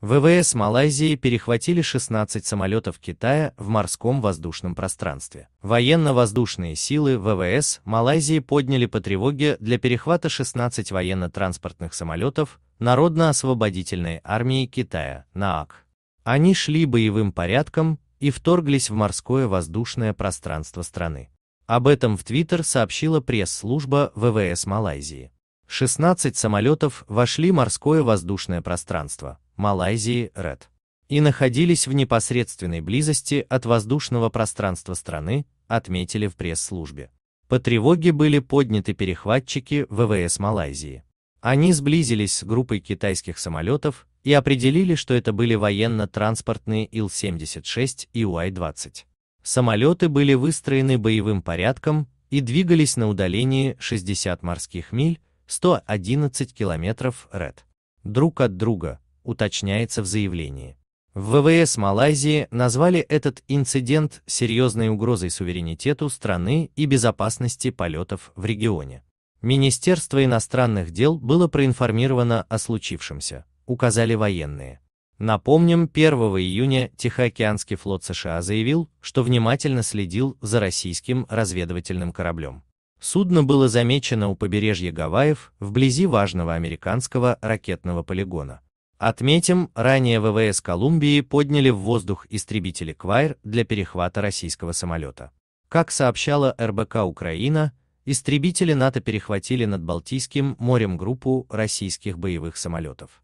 ВВС Малайзии перехватили 16 самолетов Китая в морском воздушном пространстве. Военно-воздушные силы ВВС Малайзии подняли по тревоге для перехвата 16 военно-транспортных самолетов Народно-освободительной армии Китая, НААК. Они шли боевым порядком и вторглись в морское воздушное пространство страны. Об этом в Твиттер сообщила пресс-служба ВВС Малайзии. 16 самолетов вошли в морское воздушное пространство, Малайзии, РЭД, и находились в непосредственной близости от воздушного пространства страны, отметили в пресс-службе. По тревоге были подняты перехватчики ВВС Малайзии. Они сблизились с группой китайских самолетов и определили, что это были военно-транспортные Ил-76 и УАЙ-20. Самолеты были выстроены боевым порядком и двигались на удалении 60 морских миль, 111 километров РЭД, друг от друга, уточняется в заявлении. В ВВС Малайзии назвали этот инцидент серьезной угрозой суверенитету страны и безопасности полетов в регионе. Министерство иностранных дел было проинформировано о случившемся, указали военные. Напомним, 1 июня Тихоокеанский флот США заявил, что внимательно следил за российским разведывательным кораблем. Судно было замечено у побережья Гавайев, вблизи важного американского ракетного полигона. Отметим, ранее ВВС Колумбии подняли в воздух истребители «Квайр» для перехвата российского самолета. Как сообщала РБК Украина, истребители НАТО перехватили над Балтийским морем группу российских боевых самолетов.